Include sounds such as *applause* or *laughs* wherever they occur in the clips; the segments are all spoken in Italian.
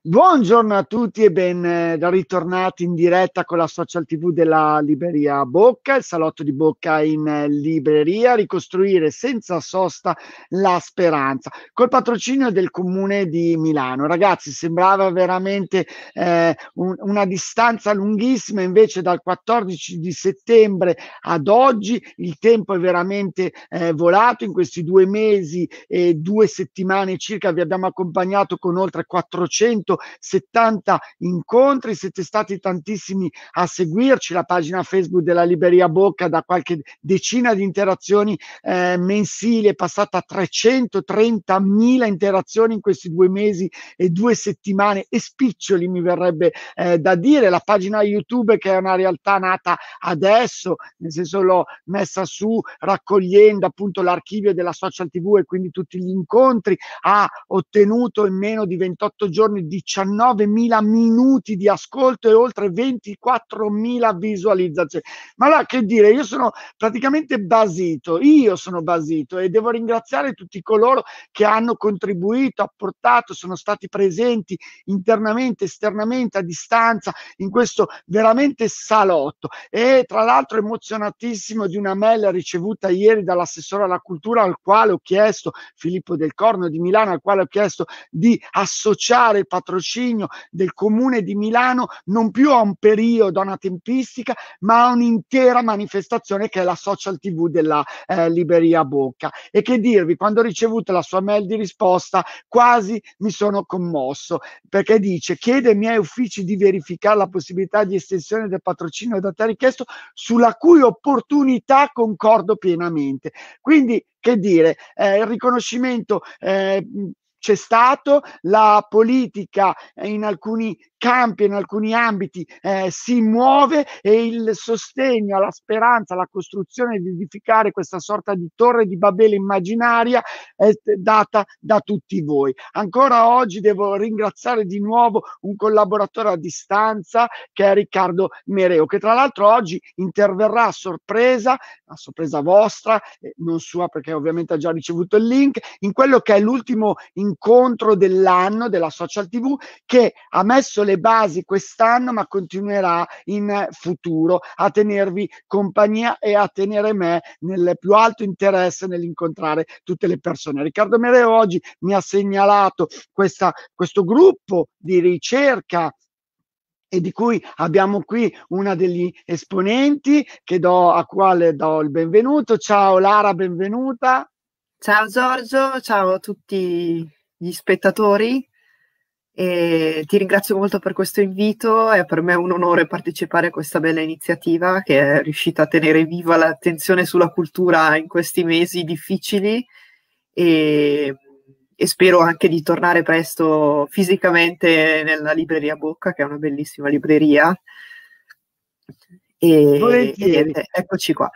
Buongiorno a tutti e ben eh, ritornati in diretta con la social tv della Libreria Bocca, il salotto di Bocca in eh, libreria, ricostruire senza sosta la speranza, col patrocinio del comune di Milano. Ragazzi, sembrava veramente eh, un, una distanza lunghissima, invece dal 14 di settembre ad oggi il tempo è veramente eh, volato, in questi due mesi e due settimane circa vi abbiamo accompagnato con oltre 400 170 incontri, siete stati tantissimi a seguirci, la pagina Facebook della Liberia Bocca da qualche decina di interazioni eh, mensili è passata a 330.000 interazioni in questi due mesi e due settimane e spiccioli mi verrebbe eh, da dire, la pagina YouTube che è una realtà nata adesso, nel senso l'ho messa su raccogliendo appunto l'archivio della social TV e quindi tutti gli incontri, ha ottenuto in meno di 28 giorni di 19.000 minuti di ascolto e oltre 24.000 visualizzazioni. Ma là che dire, io sono praticamente basito, io sono basito e devo ringraziare tutti coloro che hanno contribuito, apportato, sono stati presenti internamente, esternamente, a distanza, in questo veramente salotto. E tra l'altro emozionatissimo di una mail ricevuta ieri dall'assessore alla cultura al quale ho chiesto, Filippo Del Corno di Milano, al quale ho chiesto di associare il patrocinio patrocinio del Comune di Milano non più a un periodo, a una tempistica, ma a un'intera manifestazione che è la social TV della eh, Liberia Bocca. E che dirvi, quando ho ricevuto la sua mail di risposta, quasi mi sono commosso, perché dice, chiede ai miei uffici di verificare la possibilità di estensione del patrocinio da te richiesto, sulla cui opportunità concordo pienamente. Quindi, che dire, eh, il riconoscimento eh, c'è stato, la politica in alcuni campi in alcuni ambiti, eh, si muove e il sostegno alla speranza, alla costruzione di edificare questa sorta di torre di Babele immaginaria è data da tutti voi. Ancora oggi devo ringraziare di nuovo un collaboratore a distanza che è Riccardo Mereo, che tra l'altro oggi interverrà a sorpresa, a sorpresa vostra, eh, non sua perché ovviamente ha già ricevuto il link, in quello che è l'ultimo incontro dell'anno della Social TV che ha messo le basi quest'anno, ma continuerà in futuro a tenervi compagnia e a tenere me nel più alto interesse nell'incontrare tutte le persone. Riccardo Mereo oggi mi ha segnalato questa, questo gruppo di ricerca e di cui abbiamo qui una degli esponenti che do, a quale do il benvenuto. Ciao Lara, benvenuta. Ciao Giorgio, ciao a tutti gli spettatori. E ti ringrazio molto per questo invito, è per me un onore partecipare a questa bella iniziativa che è riuscita a tenere viva l'attenzione sulla cultura in questi mesi difficili e, e spero anche di tornare presto fisicamente nella libreria Bocca, che è una bellissima libreria. E, e eccoci qua.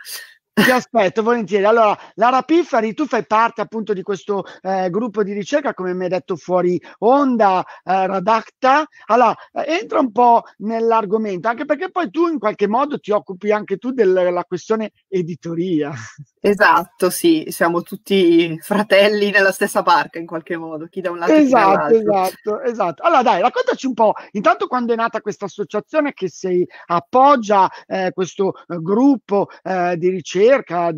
Ti aspetto volentieri. Allora, Lara Piffari, tu fai parte appunto di questo eh, gruppo di ricerca, come mi hai detto fuori onda, eh, Radacta. Allora, eh, entra un po' nell'argomento, anche perché poi tu in qualche modo ti occupi anche tu della questione editoria. Esatto, sì, siamo tutti fratelli nella stessa barca in qualche modo, chi da un lato esatto, e chi dall'altro. Esatto, esatto. Allora dai, raccontaci un po', intanto quando è nata questa associazione che si appoggia eh, questo eh, gruppo di ricerca, ricerca,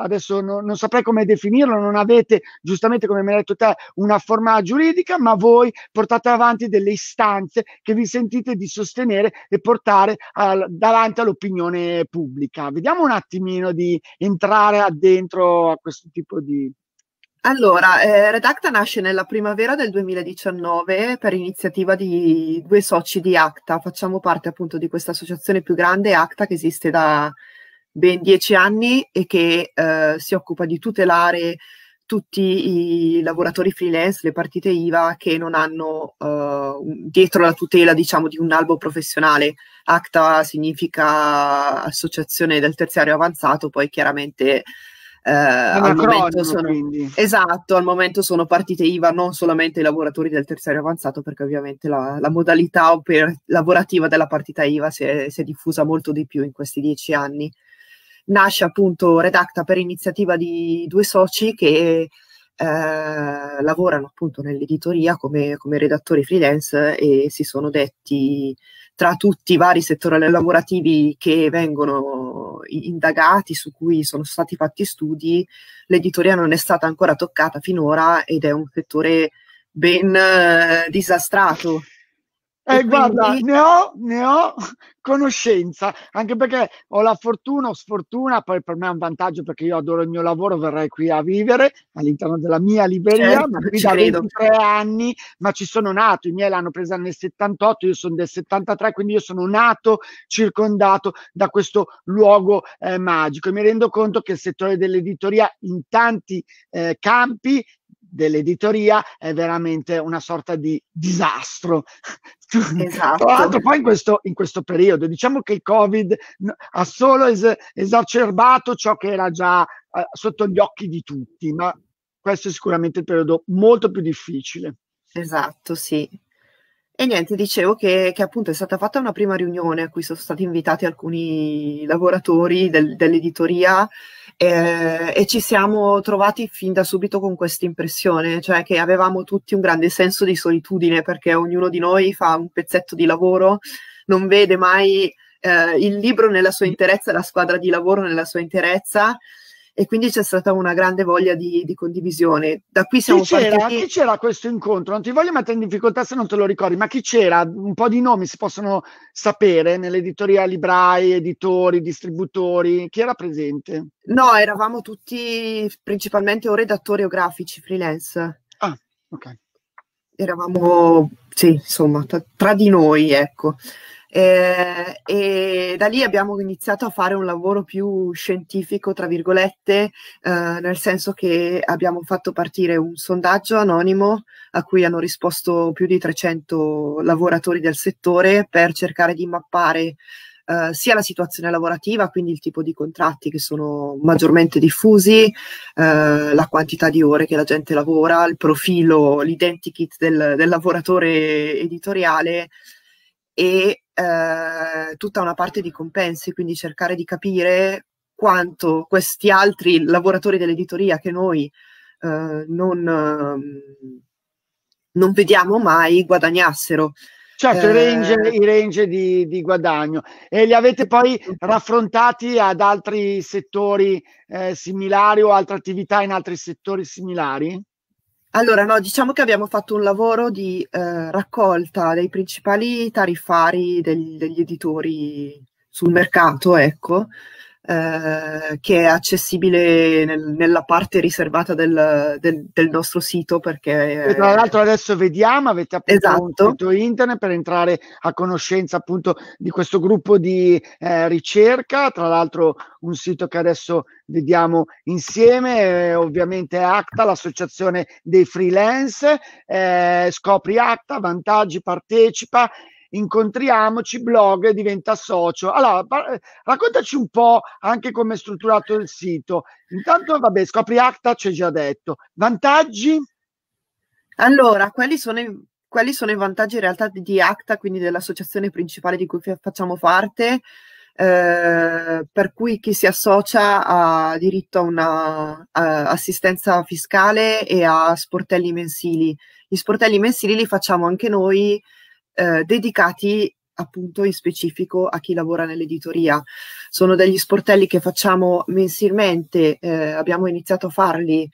adesso no, non saprei come definirlo, non avete, giustamente come mi hai detto te, una forma giuridica, ma voi portate avanti delle istanze che vi sentite di sostenere e portare al, davanti all'opinione pubblica. Vediamo un attimino di entrare addentro a questo tipo di... Allora, eh, Redacta nasce nella primavera del 2019 per iniziativa di due soci di ACTA. Facciamo parte appunto di questa associazione più grande, ACTA, che esiste da, ben dieci anni e che eh, si occupa di tutelare tutti i lavoratori freelance, le partite IVA che non hanno eh, dietro la tutela diciamo di un albo professionale. ACTA significa Associazione del Terziario Avanzato, poi chiaramente eh, al momento sono, quindi. esatto, al momento sono partite IVA non solamente i lavoratori del terziario avanzato, perché ovviamente la, la modalità oper- lavorativa della partita IVA si è, si è diffusa molto di più in questi dieci anni nasce appunto Redacta per iniziativa di due soci che eh, lavorano appunto nell'editoria come, come, redattori freelance e si sono detti tra tutti i vari settori lavorativi che vengono indagati, su cui sono stati fatti studi, l'editoria non è stata ancora toccata finora ed è un settore ben eh, disastrato eh, quindi... guarda, ne ho, ne ho *laughs* conoscenza, anche perché ho la fortuna o sfortuna, poi per me è un vantaggio perché io adoro il mio lavoro, verrei qui a vivere all'interno della mia libreria, certo, ma qui da credo. 23 anni, ma ci sono nato, i miei l'hanno presa nel 78, io sono del 73, quindi io sono nato circondato da questo luogo eh, magico e mi rendo conto che il settore dell'editoria in tanti eh, campi dell'editoria è veramente una sorta di disastro. Esatto. Tra l'altro poi in questo, in questo, periodo diciamo che il Covid ha solo es- esacerbato ciò che era già eh, sotto gli occhi di tutti, ma questo è sicuramente il periodo molto più difficile. Esatto, sì. E niente, dicevo che, che, appunto è stata fatta una prima riunione a cui sono stati invitati alcuni lavoratori del, dell'editoria eh, e ci siamo trovati fin da subito con questa impressione, cioè che avevamo tutti un grande senso di solitudine perché ognuno di noi fa un pezzetto di lavoro, non vede mai eh, il libro nella sua interezza, la squadra di lavoro nella sua interezza e quindi c'è stata una grande voglia di, di condivisione. Da qui siamo chi c'era, partiti... chi c'era questo incontro? Non ti voglio mettere in difficoltà se non te lo ricordi, ma chi c'era? Un po' di nomi si possono sapere nell'editoria librai, editori, distributori, chi era presente? No, eravamo tutti principalmente o redattori o grafici freelance. Ah, ok. Eravamo, sì, insomma, tra, tra di noi, ecco. Eh, e da lì abbiamo iniziato a fare un lavoro più scientifico, tra virgolette, eh, nel senso che abbiamo fatto partire un sondaggio anonimo a cui hanno risposto più di 300 lavoratori del settore per cercare di mappare eh, sia la situazione lavorativa, quindi il tipo di contratti che sono maggiormente diffusi, eh, la quantità di ore che la gente lavora, il profilo, l'identikit del, del lavoratore editoriale e eh, tutta una parte di compensi, quindi cercare di capire quanto questi altri lavoratori dell'editoria che noi eh, non, ehm, non, vediamo mai guadagnassero. Certo, i eh, range, i range di, di, guadagno. E li avete poi raffrontati ad altri settori eh, similari o altre attività in altri settori similari? Allora, no, diciamo che abbiamo fatto un lavoro di eh, raccolta dei principali tariffari degli, degli editori sul mercato, ecco, eh, che è accessibile nel, nella parte riservata del, del, del nostro sito. Perché e tra l'altro adesso vediamo, avete aperto esatto. un sito internet per entrare a conoscenza appunto di questo gruppo di eh, ricerca, tra l'altro un sito che adesso vediamo insieme, eh, ovviamente ACTA, l'associazione dei freelance, eh, scopri ACTA, vantaggi, partecipa incontriamoci, blog, e diventa socio. Allora, par- eh, raccontaci un po' anche come è strutturato il sito. Intanto, vabbè, scopri Acta, ci hai già detto. Vantaggi? Allora, quelli sono i quelli sono i vantaggi in realtà di ACTA, quindi dell'associazione principale di cui facciamo parte, eh, per cui chi si associa ha diritto a un'assistenza a fiscale e a sportelli mensili. Gli sportelli mensili li facciamo anche noi eh, dedicati appunto in specifico a chi lavora nell'editoria. Sono degli sportelli che facciamo mensilmente, eh, abbiamo iniziato a farli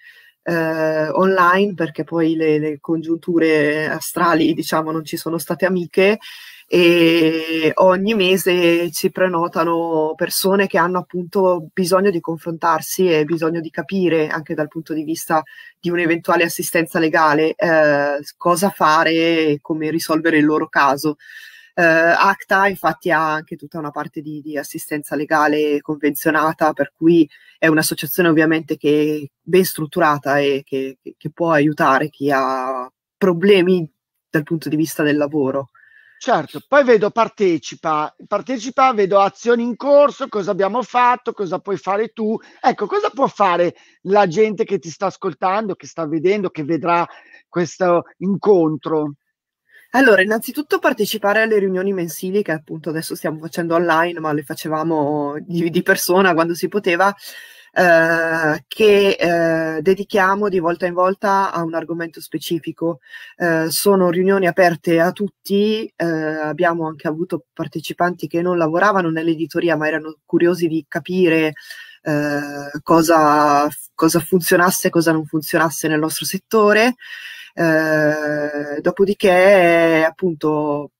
eh, online perché poi le, le congiunture astrali diciamo non ci sono state amiche e ogni mese ci prenotano persone che hanno appunto bisogno di confrontarsi e bisogno di capire anche dal punto di vista di un'eventuale assistenza legale eh, cosa fare e come risolvere il loro caso. Eh, ACTA infatti ha anche tutta una parte di, di, assistenza legale convenzionata, per cui è un'associazione ovviamente che è ben strutturata e che, che può aiutare chi ha problemi dal punto di vista del lavoro. Certo, poi vedo partecipa, partecipa, vedo azioni in corso, cosa abbiamo fatto, cosa puoi fare tu. Ecco, cosa può fare la gente che ti sta ascoltando, che sta vedendo, che vedrà questo incontro? Allora, innanzitutto partecipare alle riunioni mensili che appunto adesso stiamo facendo online, ma le facevamo di, di persona quando si poteva, eh, che eh, dedichiamo di volta in volta a un argomento specifico. Eh, sono riunioni aperte a tutti, eh, abbiamo anche avuto partecipanti che non lavoravano nell'editoria ma erano curiosi di capire eh, cosa, cosa funzionasse e cosa non funzionasse nel nostro settore. Eh, dopodiché appunto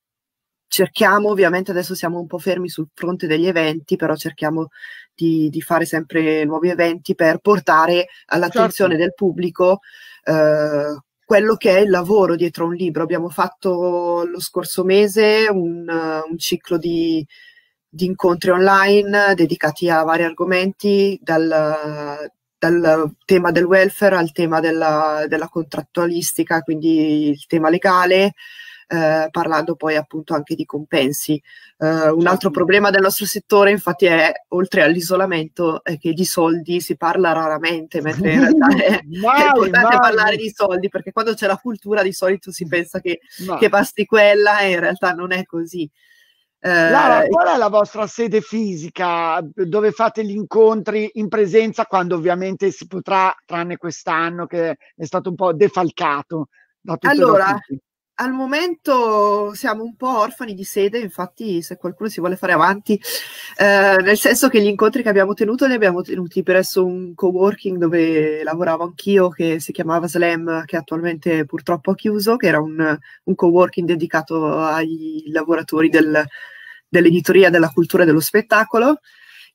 cerchiamo, ovviamente adesso siamo un po' fermi sul fronte degli eventi, però cerchiamo di, di fare sempre nuovi eventi per portare all'attenzione certo. del pubblico eh, quello che è il lavoro dietro un libro. Abbiamo fatto lo scorso mese un, un ciclo di, di, incontri online dedicati a vari argomenti, dal, dal tema del welfare al tema della, della contrattualistica, quindi il tema legale eh, parlando poi appunto anche di compensi. Eh, un certo. altro problema del nostro settore infatti è, oltre all'isolamento, è che di soldi si parla raramente, mentre in realtà *laughs* è, vai, è importante vai. parlare di soldi, perché quando c'è la cultura di solito si pensa che, che basti quella e in realtà non è così. Lara, eh, qual è la vostra sede fisica dove fate gli incontri in presenza quando ovviamente si potrà, tranne quest'anno che è stato un po' defalcato? Da tutto allora, al momento siamo un po' orfani di sede, infatti se qualcuno si vuole fare avanti, eh, nel senso che gli incontri che abbiamo tenuto li abbiamo tenuti presso un coworking dove lavoravo anch'io che si chiamava Slam, che attualmente purtroppo ha chiuso, che era un, un coworking dedicato ai lavoratori del, dell'editoria, della cultura e dello spettacolo.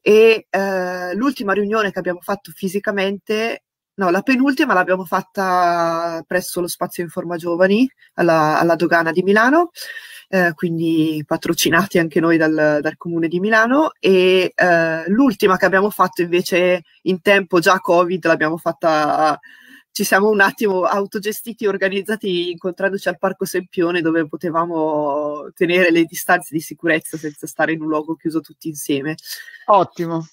E eh, l'ultima riunione che abbiamo fatto fisicamente No, la penultima l'abbiamo fatta presso lo Spazio Informa Giovani alla, alla Dogana di Milano, eh, quindi patrocinati anche noi dal, dal Comune di Milano e eh, l'ultima che abbiamo fatto invece in tempo già Covid l'abbiamo fatta, ci siamo un attimo autogestiti, organizzati incontrandoci al Parco Sempione dove potevamo tenere le distanze di sicurezza senza stare in un luogo chiuso tutti insieme. Ottimo.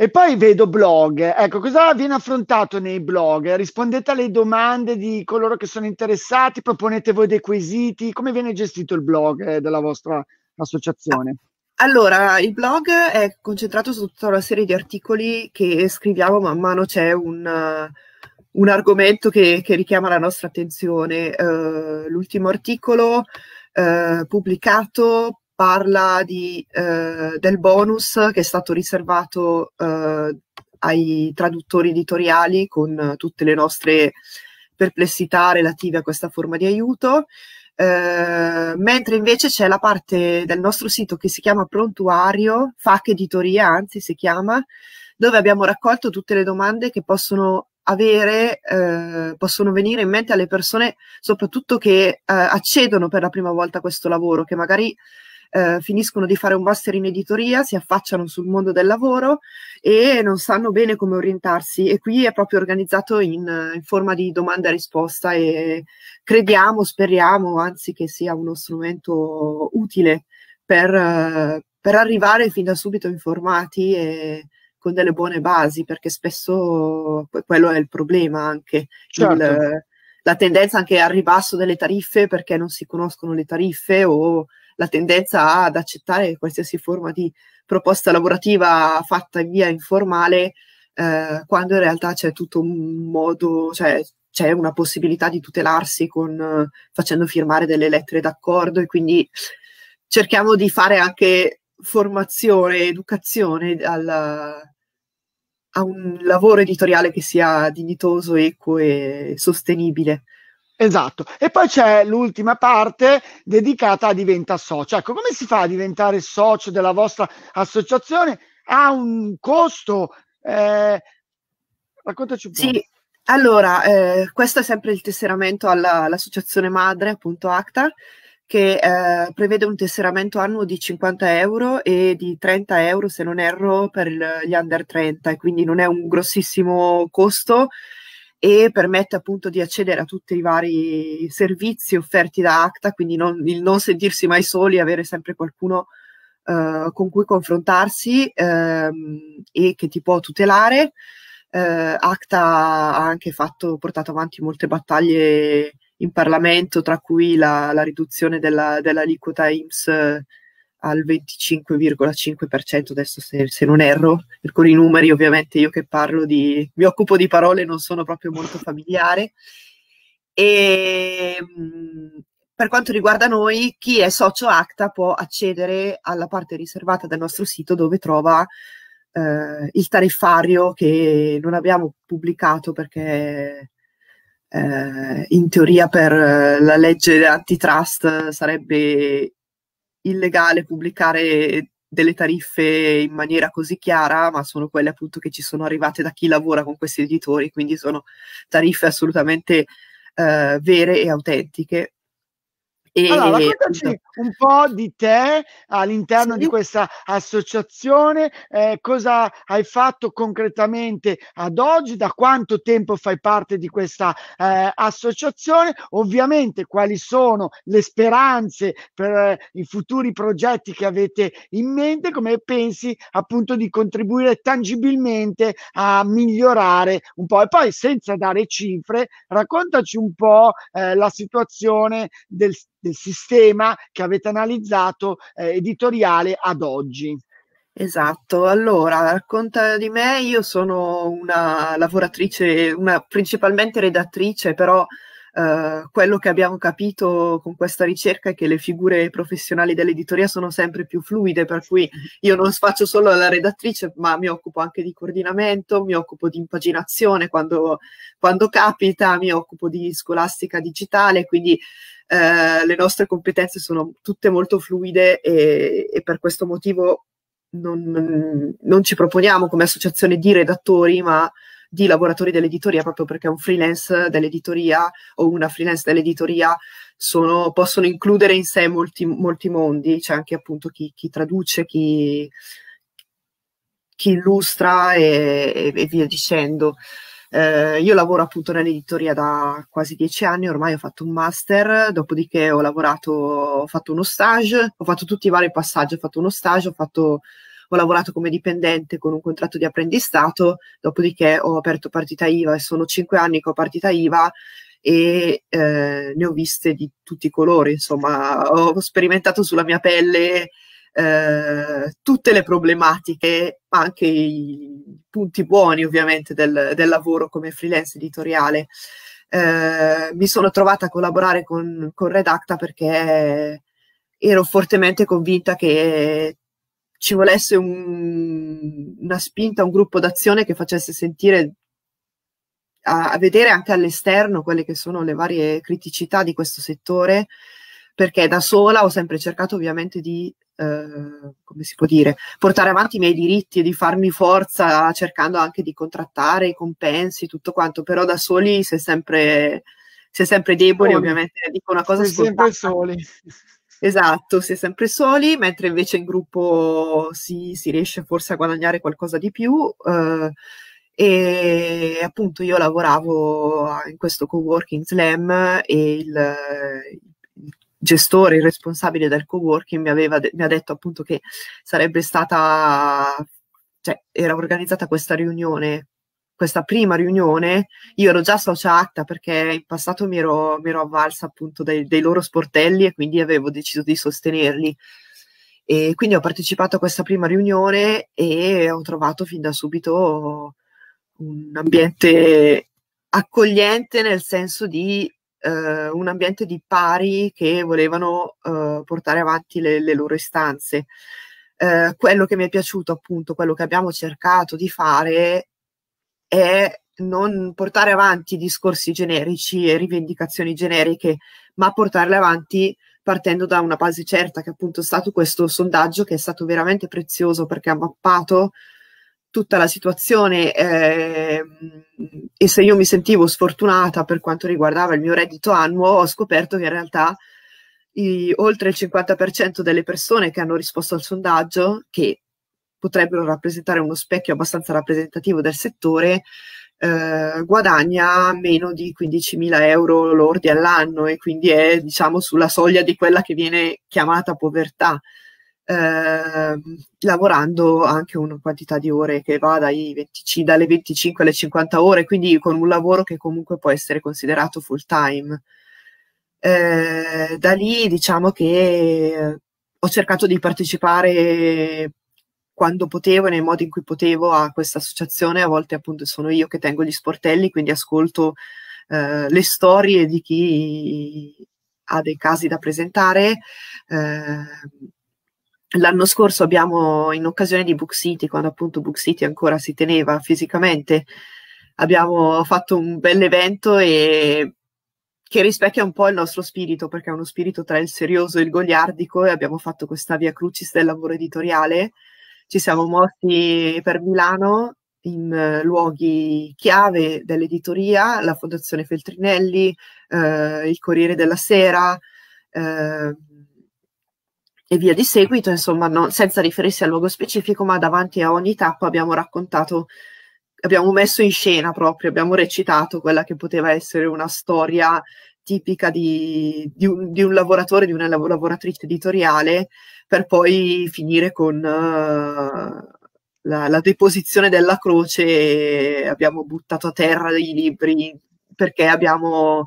E poi vedo blog, ecco cosa viene affrontato nei blog? Rispondete alle domande di coloro che sono interessati, proponete voi dei quesiti, come viene gestito il blog eh, della vostra associazione? Allora, il blog è concentrato su tutta una serie di articoli che scriviamo man mano c'è un, uh, un argomento che, che, richiama la nostra attenzione. Uh, l'ultimo articolo uh, pubblicato parla di, eh, del bonus che è stato riservato eh, ai traduttori editoriali con tutte le nostre perplessità relative a questa forma di aiuto. Uh, mentre invece c'è la parte del nostro sito che si chiama Prontuario, FAC Editoria, anzi si chiama, dove abbiamo raccolto tutte le domande che possono avere, uh, possono venire in mente alle persone, soprattutto che uh, accedono per la prima volta a questo lavoro, che magari eh, finiscono di fare un master in editoria, si affacciano sul mondo del lavoro e non sanno bene come orientarsi e qui è proprio organizzato in, in forma di domanda e risposta e crediamo, speriamo anzi che sia uno strumento utile per, per arrivare fin da subito informati e con delle buone basi perché spesso quello è il problema anche. Certo. Il, la tendenza anche al ribasso delle tariffe perché non si conoscono le tariffe o la tendenza ad accettare qualsiasi forma di proposta lavorativa fatta in via informale, eh, quando in realtà c'è tutto un modo, cioè c'è una possibilità di tutelarsi con, facendo firmare delle lettere d'accordo e quindi cerchiamo di fare anche formazione, educazione al, a un lavoro editoriale che sia dignitoso, equo e sostenibile. Esatto, e poi c'è l'ultima parte dedicata a diventa socio. Ecco, come si fa a diventare socio della vostra associazione? Ha un costo? Eh, raccontaci un po'. Sì, allora, eh, questo è sempre il tesseramento alla, all'associazione madre, appunto ACTA, che eh, prevede un tesseramento annuo di 50 euro e di 30 euro, se non erro, per il, gli under 30, e quindi non è un grossissimo costo e permette appunto di accedere a tutti i vari servizi offerti da Acta, quindi non, il non sentirsi mai soli, avere sempre qualcuno eh, con cui confrontarsi ehm, e che ti può tutelare. Eh, Acta ha anche fatto, portato avanti molte battaglie in Parlamento, tra cui la, la riduzione della, dell'aliquota IMSS al 25,5% adesso se, se, non erro, per con i numeri ovviamente io che parlo di, mi occupo di parole non sono proprio molto familiare. E ehm, per quanto riguarda noi, chi è socio ACTA può accedere alla parte riservata del nostro sito dove trova eh, il tariffario che non abbiamo pubblicato perché eh, in teoria per la legge antitrust sarebbe illegale pubblicare delle tariffe in maniera così chiara, ma sono quelle appunto che ci sono arrivate da chi lavora con questi editori, quindi sono tariffe assolutamente eh, vere e autentiche e, allora, raccontaci esatto. un po' di te all'interno sì. di questa associazione, eh, cosa hai fatto concretamente ad oggi, da quanto tempo fai parte di questa eh, associazione, ovviamente quali sono le speranze per eh, i futuri progetti che avete in mente, come pensi appunto di contribuire tangibilmente a migliorare un po' e poi senza dare cifre, raccontaci un po' eh, la situazione del il sistema che avete analizzato eh, editoriale ad oggi. Esatto, allora racconta di me, io sono una lavoratrice, una principalmente redattrice, però Uh, quello che abbiamo capito con questa ricerca è che le figure professionali dell'editoria sono sempre più fluide, per cui io non faccio solo la redattrice, ma mi occupo anche di coordinamento, mi occupo di impaginazione quando, quando capita, mi occupo di scolastica digitale, quindi uh, le nostre competenze sono tutte molto fluide e, e per questo motivo non, non, ci proponiamo come associazione di redattori, ma di lavoratori dell'editoria, proprio perché un freelance dell'editoria o una freelance dell'editoria sono, possono includere in sé molti, molti mondi, c'è anche appunto chi, chi traduce, chi, chi illustra e, e, e via dicendo. Eh, io lavoro appunto nell'editoria da quasi dieci anni, ormai ho fatto un master, dopodiché ho lavorato, ho fatto uno stage, ho fatto tutti i vari passaggi, ho fatto uno stage, ho fatto ho lavorato come dipendente con un contratto di apprendistato, dopodiché ho aperto partita IVA e sono cinque anni che ho partita IVA e eh, ne ho viste di tutti i colori, insomma, ho sperimentato sulla mia pelle eh, tutte le problematiche, anche i punti buoni ovviamente del, del lavoro come freelance editoriale. Eh, mi sono trovata a collaborare con, con Redacta perché ero fortemente convinta che ci volesse un, una spinta, un gruppo d'azione che facesse sentire a, a, vedere anche all'esterno quelle che sono le varie criticità di questo settore, perché da sola ho sempre cercato ovviamente di, eh, come si può dire, portare avanti i miei diritti e di farmi forza cercando anche di contrattare i compensi, tutto quanto, però da soli sei sempre, si sempre deboli, soli. ovviamente dico una cosa si è sempre soli. Esatto, si è sempre soli, mentre invece in gruppo si, si riesce forse a guadagnare qualcosa di più. Eh, e appunto io lavoravo in questo coworking slam e il, il gestore, il responsabile del coworking mi, aveva mi ha detto appunto che sarebbe stata, cioè era organizzata questa riunione questa prima riunione, io ero già socia perché in passato mi ero, mi ero avvalsa appunto dei, dei loro sportelli e quindi avevo deciso di sostenerli. E quindi ho partecipato a questa prima riunione e ho trovato fin da subito un ambiente accogliente nel senso di eh, un ambiente di pari che volevano eh, portare avanti le, le loro istanze. Eh, quello che mi è piaciuto appunto, quello che abbiamo cercato di fare è non portare avanti discorsi generici e rivendicazioni generiche, ma portarle avanti partendo da una base certa, che è appunto è stato questo sondaggio che è stato veramente prezioso perché ha mappato tutta la situazione eh, e se io mi sentivo sfortunata per quanto riguardava il mio reddito annuo, ho scoperto che in realtà i, oltre il 50% delle persone che hanno risposto al sondaggio, che potrebbero rappresentare uno specchio abbastanza rappresentativo del settore, eh, guadagna meno di 15.000 euro lordi all'anno e quindi è diciamo sulla soglia di quella che viene chiamata povertà. Eh, lavorando anche una quantità di ore che va 25, dalle 25 alle 50 ore, quindi con un lavoro che comunque può essere considerato full time. Eh, da lì diciamo che ho cercato di partecipare quando potevo e nei modi in cui potevo a questa associazione, a volte appunto sono io che tengo gli sportelli, quindi ascolto eh, le storie di chi ha dei casi da presentare. Eh, L'anno scorso abbiamo, in occasione di Book City, quando appunto Book City ancora si teneva fisicamente, abbiamo fatto un bel evento e che rispecchia un po' il nostro spirito, perché è uno spirito tra il serioso e il goliardico e abbiamo fatto questa via crucis del lavoro editoriale ci siamo mossi per Milano in eh, luoghi chiave dell'editoria, la Fondazione Feltrinelli, eh, il Corriere della Sera eh, e via di seguito, insomma, non, senza riferirsi al luogo specifico, ma davanti a ogni tappa abbiamo raccontato, abbiamo messo in scena proprio, abbiamo recitato quella che poteva essere una storia tipica di, di, un, di un, lavoratore, di una lavoratrice editoriale, per poi finire con uh, la, la, deposizione della croce abbiamo buttato a terra i libri perché abbiamo,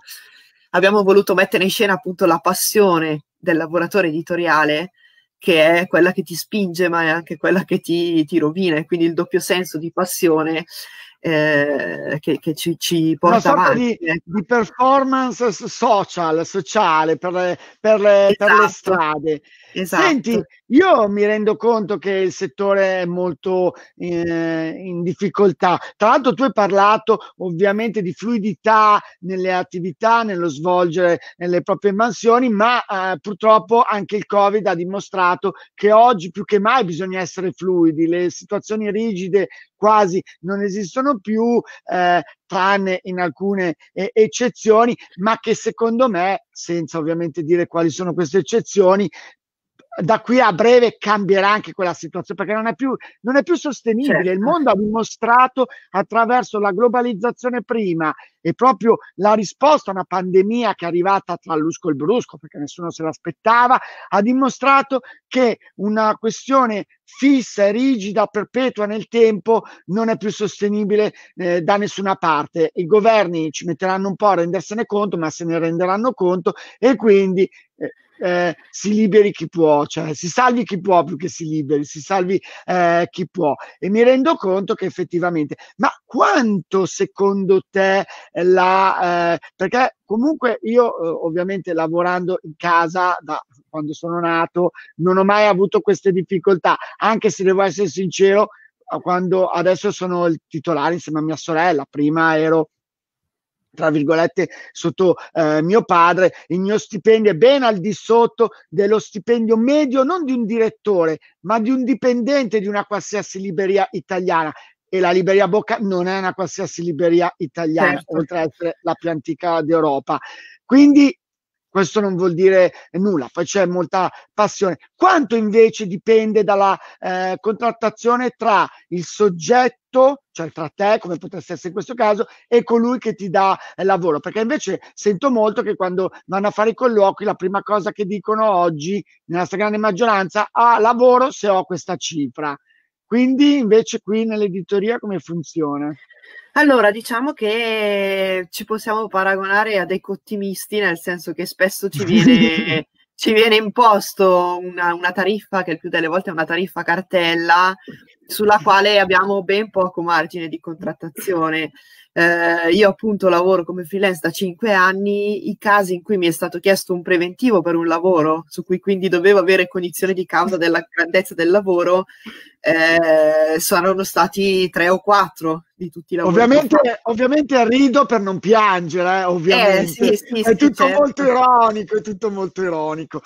abbiamo voluto mettere in scena appunto la passione del lavoratore editoriale che è quella che ti spinge ma è anche quella che ti, ti rovina e quindi il doppio senso di passione eh, che, che, ci, ci porta Una avanti. Di, eh. di, performance social, sociale per, per, esatto. per le esatto. strade. Esatto. Senti, io mi rendo conto che il settore è molto eh, in difficoltà. Tra l'altro tu hai parlato ovviamente di fluidità nelle attività, nello svolgere le proprie mansioni, ma eh, purtroppo anche il Covid ha dimostrato che oggi più che mai bisogna essere fluidi, le situazioni rigide quasi non esistono più, eh, tranne in alcune eh, eccezioni, ma che secondo me, senza ovviamente dire quali sono queste eccezioni, da qui a breve cambierà anche quella situazione perché non è più, non è più sostenibile. Certo. Il mondo ha dimostrato attraverso la globalizzazione prima e proprio la risposta a una pandemia che è arrivata tra l'usco e il brusco perché nessuno se l'aspettava, ha dimostrato che una questione fissa, e rigida, perpetua nel tempo non è più sostenibile eh, da nessuna parte. I governi ci metteranno un po' a rendersene conto, ma se ne renderanno conto e quindi... Eh, eh, si liberi chi può, cioè si salvi chi può più che si liberi, si salvi eh, chi può. E mi rendo conto che effettivamente, ma quanto secondo te la... Eh, perché comunque io eh, ovviamente lavorando in casa da quando sono nato non ho mai avuto queste difficoltà, anche se devo essere sincero, quando adesso sono il titolare insieme a mia sorella, prima ero tra virgolette sotto eh, mio padre, il mio stipendio è ben al di sotto dello stipendio medio non di un direttore, ma di un dipendente di una qualsiasi libreria italiana e la libreria Bocca non è una qualsiasi libreria italiana, certo. oltre a essere la più antica d'Europa. Quindi questo non vuol dire nulla, poi c'è molta passione. Quanto invece dipende dalla eh, contrattazione tra il soggetto, cioè tra te, come potresti essere in questo caso, e colui che ti dà eh, lavoro. Perché invece sento molto che quando vanno a fare i colloqui, la prima cosa che dicono oggi, nella stragrande maggioranza, ah, lavoro se ho questa cifra. Quindi invece qui nell'editoria come funziona? Allora, diciamo che ci possiamo paragonare a dei cottimisti, nel senso che spesso ci viene, *laughs* ci viene imposto una, una tariffa, che il più delle volte è una tariffa cartella, sulla quale abbiamo ben poco margine di contrattazione. Eh, io appunto lavoro come freelance da 5 anni, i casi in cui mi è stato chiesto un preventivo per un lavoro, su cui quindi dovevo avere cognizione di causa della grandezza del lavoro, eh, saranno stati 3 o 4 di tutti i lavori. Ovviamente, ovviamente rido per non piangere, eh, ovviamente. Eh, sì, sì, è sì, tutto certo. molto ironico, è tutto molto ironico.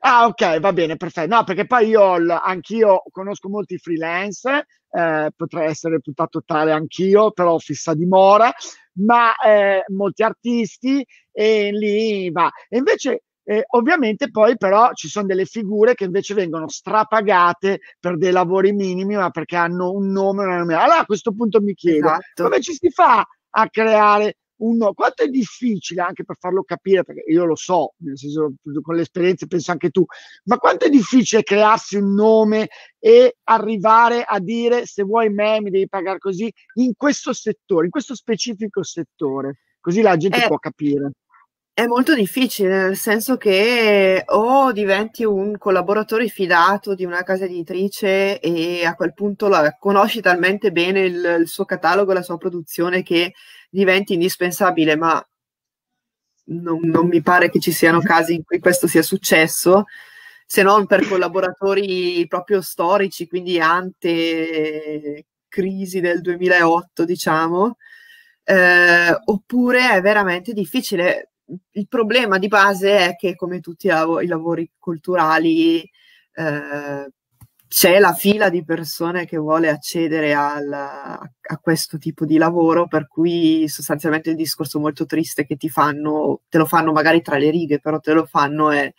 Ah, ok, va bene, perfetto. No, perché poi io anch'io conosco molti freelance, eh, potrei essere puntato tale anch'io, però fissa dimora, ma eh, molti artisti e lì va. E invece eh, ovviamente poi però ci sono delle figure che invece vengono strapagate per dei lavori minimi, ma perché hanno un nome, una nome. Allora a questo punto mi chiedo, esatto. come ci si fa a creare uno, quanto è difficile anche per farlo capire, perché io lo so, nel senso, con le esperienze penso anche tu, ma quanto è difficile crearsi un nome e arrivare a dire se vuoi me mi devi pagare così in questo settore, in questo specifico settore, così la gente eh, può capire. È molto difficile, nel senso che o diventi un collaboratore fidato di una casa editrice e a quel punto la, conosci talmente bene il, il suo catalogo, la sua produzione che diventi indispensabile, ma non, non, mi pare che ci siano casi in cui questo sia successo, se non per collaboratori proprio storici, quindi ante crisi del 2008, diciamo. Eh, oppure è veramente difficile il problema di base è che come tutti i lavori culturali eh, c'è la fila di persone che vuole accedere al, a questo tipo di lavoro, per cui sostanzialmente il discorso molto triste che ti fanno, te lo fanno magari tra le righe, però te lo fanno è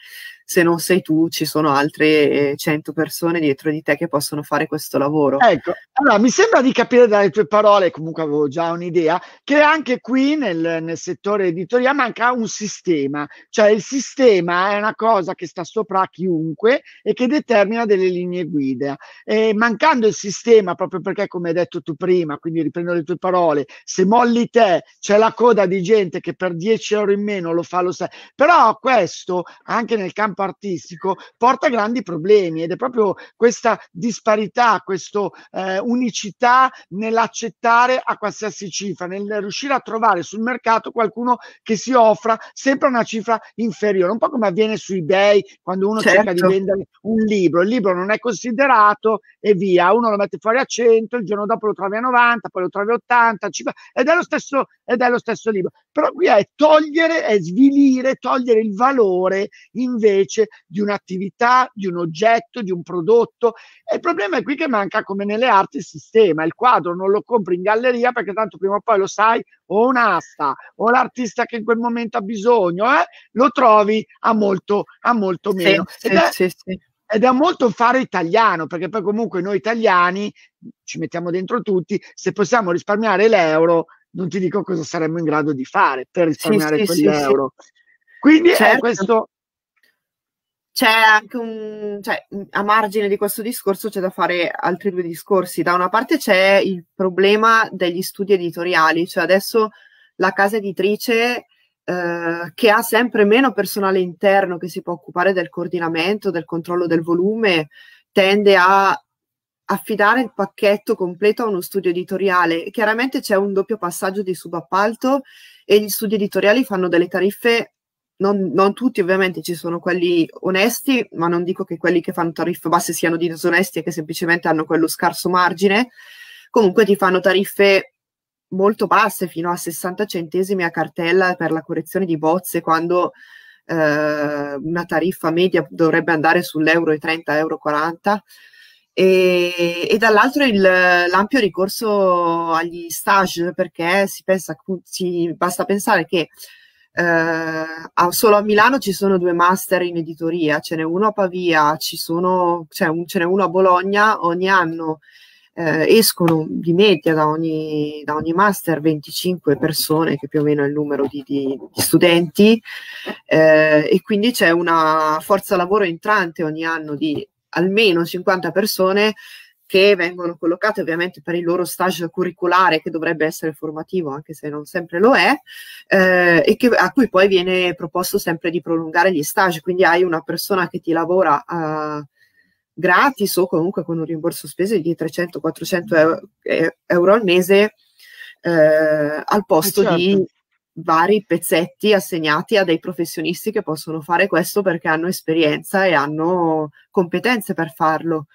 se non sei tu ci sono altre 100 eh, persone dietro di te che possono fare questo lavoro. Ecco, allora mi sembra di capire dalle tue parole, comunque avevo già un'idea, che anche qui nel, nel settore editoria manca un sistema, cioè il sistema è una cosa che sta sopra chiunque e che determina delle linee guida. E mancando il sistema, proprio perché come hai detto tu prima, quindi riprendo le tue parole, se molli te c'è la coda di gente che per 10 euro in meno lo fa lo stesso, però questo anche nel campo campo artistico porta grandi problemi ed è proprio questa disparità, questa eh, unicità nell'accettare a qualsiasi cifra, nel riuscire a trovare sul mercato qualcuno che si offra sempre a una cifra inferiore, un po' come avviene su eBay quando uno certo. cerca di certo. vendere un libro, il libro non è considerato e via, uno lo mette fuori a 100, il giorno dopo lo trovi a 90, poi lo trovi a 80, 50, ed è lo stesso, ed è lo stesso libro. Però qui è togliere, è svilire, togliere il valore invece invece di un'attività, di un oggetto, di un prodotto. E il problema è qui che manca come nelle arti il sistema, il quadro non lo compri in galleria perché tanto prima o poi lo sai o un'asta o l'artista che in quel momento ha bisogno, eh, lo trovi a molto, a molto meno. Sì, ed, è, sì, ed è molto fare italiano, perché poi comunque noi italiani mm, ci mettiamo dentro tutti, se possiamo risparmiare l'euro, non ti dico cosa saremmo in grado di fare per risparmiare quegli quell'euro. Quindi eh, certo. è questo c'è anche un, cioè, a margine di questo discorso c'è da fare altri due discorsi. Da una parte c'è il problema degli studi editoriali, cioè adesso la casa editrice eh, che ha sempre meno personale interno che si può occupare del coordinamento, del controllo del volume, tende a affidare il pacchetto completo a uno studio editoriale. Chiaramente c'è un doppio passaggio di subappalto e gli studi editoriali fanno delle tariffe non, non, tutti ovviamente ci sono quelli onesti, ma non dico che quelli che fanno tariffe basse siano disonesti e che semplicemente hanno quello scarso margine, comunque ti fanno tariffe molto basse, fino a 60 centesimi a cartella per la correzione di bozze, quando eh, una tariffa media dovrebbe andare sull'euro e 30, euro 40. E, e, dall'altro il, l'ampio ricorso agli stage perché si pensa, si, basta pensare che eh, solo a Milano ci sono due master in editoria, ce n'è uno a Pavia, sono, cioè un, ce n'è uno a Bologna, ogni anno eh, escono di media da ogni, da ogni, master 25 persone, che più o meno è il numero di, di, di studenti, eh, e quindi c'è una forza lavoro entrante ogni anno di almeno 50 persone che vengono collocate ovviamente per il loro stage curriculare che dovrebbe essere formativo anche se non sempre lo è eh, e che, a cui poi viene proposto sempre di prolungare gli stage quindi hai una persona che ti lavora a eh, gratis o comunque con un rimborso spese di 300-400 euro, eh, euro, al mese eh, al posto eh, certo. di vari pezzetti assegnati a dei professionisti che possono fare questo perché hanno esperienza e hanno competenze per farlo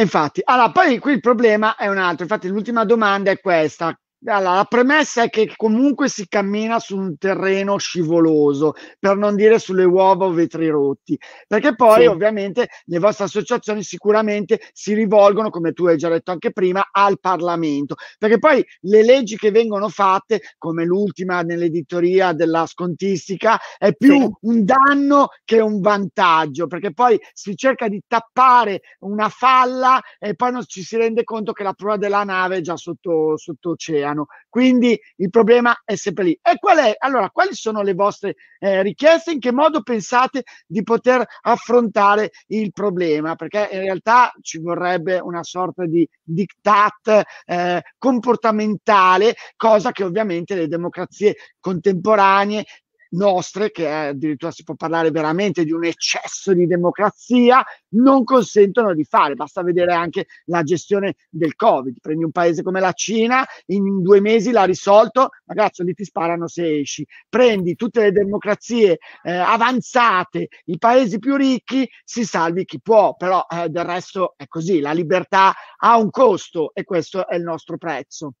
infatti, allora, poi qui il problema è un altro. Infatti, l'ultima domanda è questa: allora, la premessa è che comunque si cammina su un terreno scivoloso, per non dire sulle uova o vetri rotti, perché poi sì. ovviamente le vostre associazioni sicuramente si rivolgono, come tu hai già detto anche prima, al Parlamento, perché poi le leggi che vengono fatte, come l'ultima nell'editoria della scontistica, è più un danno che un vantaggio, perché poi si cerca di tappare una falla e poi non ci si rende conto che la prua della nave è già sotto, oceano creano. Quindi il problema è sempre lì. E qual è? Allora, quali sono le vostre eh, richieste? In che modo pensate di poter affrontare il problema? Perché in realtà ci vorrebbe una sorta di diktat eh, comportamentale, cosa che ovviamente le democrazie contemporanee nostre, che addirittura si può parlare veramente di un eccesso di democrazia, non consentono di fare. Basta vedere anche la gestione del Covid. Prendi un paese come la Cina, in due mesi l'ha risolto, ragazzo, lì ti sparano se esci. Prendi tutte le democrazie eh, avanzate, i paesi più ricchi, si salvi chi può, però eh, del resto è così, la libertà ha un costo e questo è il nostro prezzo.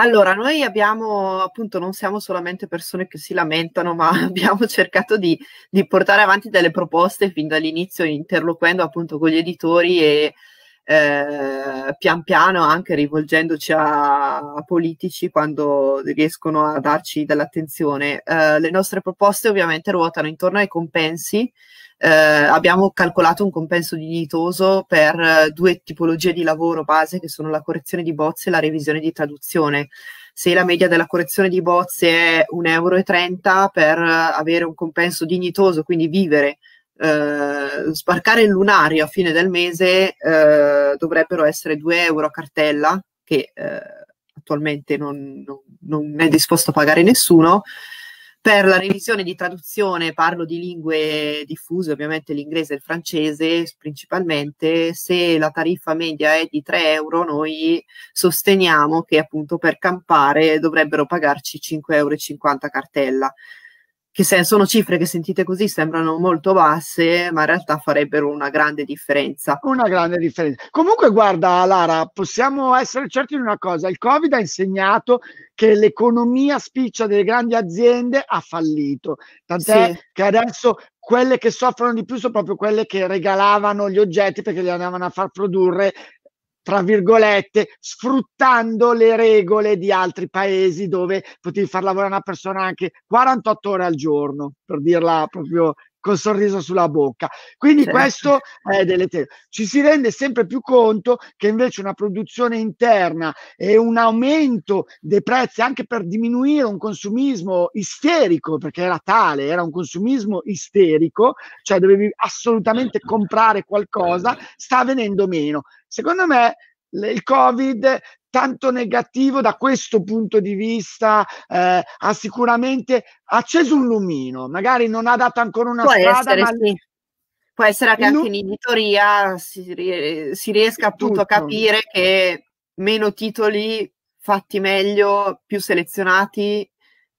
Allora, noi abbiamo, appunto, non siamo solamente persone che si lamentano, ma *laughs* abbiamo cercato di, di portare avanti delle proposte fin dall'inizio, interloquendo appunto con gli editori e eh, pian piano anche rivolgendoci a, a, politici quando riescono a darci dell'attenzione. Eh, le nostre proposte ovviamente ruotano intorno ai compensi, eh, abbiamo calcolato un compenso dignitoso per eh, due tipologie di lavoro base che sono la correzione di bozze e la revisione di traduzione. Se la media della correzione di bozze è 1,30 euro per eh, avere un compenso dignitoso, quindi vivere eh, sbarcare il lunario a fine del mese eh, dovrebbero essere 2 euro a cartella, che eh, attualmente non, non, non, è disposto a pagare nessuno, per la revisione di traduzione, parlo di lingue diffuse, ovviamente l'inglese e il francese principalmente, se la tariffa media è di 3 euro, noi sosteniamo che appunto per campare dovrebbero pagarci 5,50 euro cartella che se, sono cifre che sentite così sembrano molto basse, ma in realtà farebbero una grande differenza. Una grande differenza. Comunque, guarda, Lara, possiamo essere certi di una cosa: il Covid ha insegnato che l'economia spiccia delle grandi aziende ha fallito. Tant'è sì. che adesso quelle che soffrono di più sono proprio quelle che regalavano gli oggetti perché li andavano a far produrre tra virgolette, sfruttando le regole di altri paesi dove potevi far lavorare una persona anche 48 ore al giorno, per dirla proprio col sorriso sulla bocca. Quindi certo. questo è deleterio. Ci si rende sempre più conto che invece una produzione interna e un aumento dei prezzi anche per diminuire un consumismo isterico, perché era tale, era un consumismo isterico, cioè dovevi assolutamente comprare qualcosa, sta venendo meno. Secondo me il Covid tanto negativo da questo punto di vista eh, ha sicuramente acceso un lumino, magari non ha dato ancora una Può strada, essere, ma... sì. Può essere che anche in editoria si, si riesca appunto tutto. a capire che meno titoli fatti meglio, più selezionati,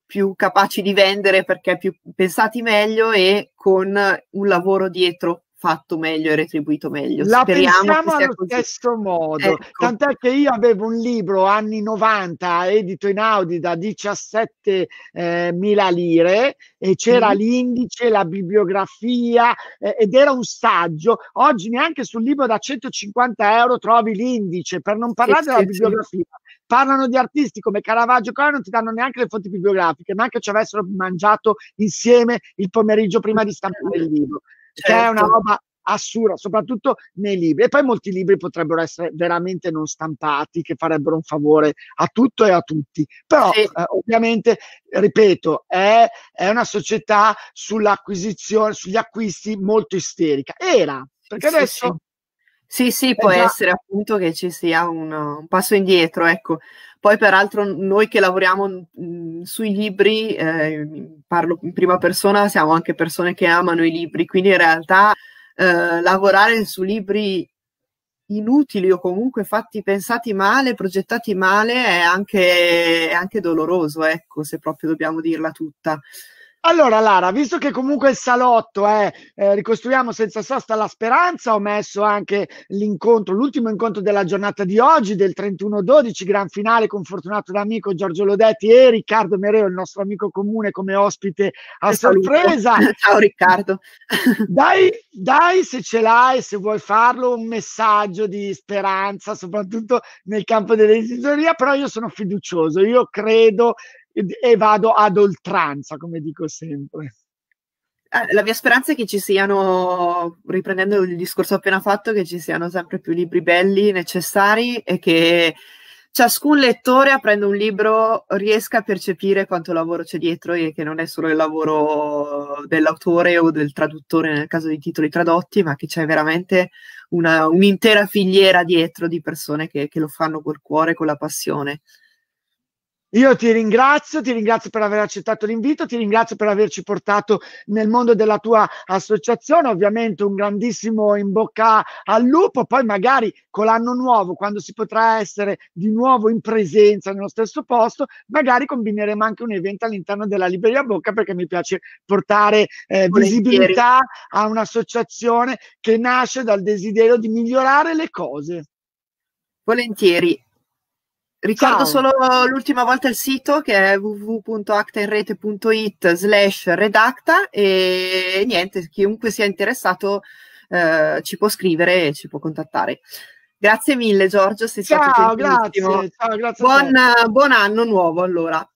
più capaci di vendere perché più pensati meglio e con un lavoro dietro fatto meglio e retribuito meglio. La Speriamo pensiamo allo così. stesso modo. Ecco. Tant'è che io avevo un libro anni 90 edito in Audi da 17.000 eh, lire e c'era mm. l'indice, la bibliografia eh, ed era un saggio. Oggi neanche sul libro da 150 euro trovi l'indice, per non parlare della bibliografia. Parlano di artisti come Caravaggio, qua non ti danno neanche le fonti bibliografiche, neanche anche ci avessero mangiato insieme il pomeriggio prima di stampare il libro. Certo. Cioè è una roba assurda, soprattutto nei libri. E poi molti libri potrebbero essere veramente non stampati, che farebbero un favore a tutto e a tutti. Però sì. eh, ovviamente, ripeto, è, è, una società sull'acquisizione, sugli acquisti molto isterica. Era, perché adesso... sì sì, sì, eh può già. essere appunto che ci sia un, un, passo indietro, ecco. Poi peraltro noi che lavoriamo mh, sui libri, eh, parlo in prima persona, siamo anche persone che amano i libri, quindi in realtà eh, lavorare su libri inutili o comunque fatti, pensati male, progettati male è anche, è anche doloroso, ecco, se proprio dobbiamo dirla tutta. Allora, Lara, visto che comunque il salotto è eh, Ricostruiamo senza sosta la speranza, ho messo anche l'incontro, l'ultimo incontro della giornata di oggi, del 31-12, gran finale con Fortunato l'amico Giorgio Lodetti e Riccardo Mereo, il nostro amico comune, come ospite a sorpresa. *laughs* Ciao Riccardo. *laughs* dai, dai, se ce l'hai, se vuoi farlo, un messaggio di speranza, soprattutto nel campo dell'editoria, però io sono fiducioso, io credo e vado ad oltranza, come dico sempre. Ah, la mia speranza è che ci siano, riprendendo il discorso appena fatto, che ci siano sempre più libri belli, necessari e che ciascun lettore aprendo un libro riesca a percepire quanto lavoro c'è dietro e che non è solo il lavoro dell'autore o del traduttore nel caso di titoli tradotti, ma che c'è veramente una, un'intera filiera dietro di persone che, che lo fanno col cuore, con la passione. Io ti ringrazio, ti ringrazio per aver accettato l'invito, ti ringrazio per averci portato nel mondo della tua associazione, ovviamente un grandissimo in bocca al lupo, poi magari con l'anno nuovo, quando si potrà essere di nuovo in presenza nello stesso posto, magari combineremo anche un evento all'interno della Libreria Bocca perché mi piace portare eh, visibilità a un'associazione che nasce dal desiderio di migliorare le cose. Volentieri, Ricordo Ciao. solo l'ultima volta il sito che è www.actainrete.it slash redacta e niente, chiunque sia interessato eh, ci può scrivere e ci può contattare. Grazie mille Giorgio, sei ciao, stato grazie, ciao, grazie buon, buon anno nuovo allora.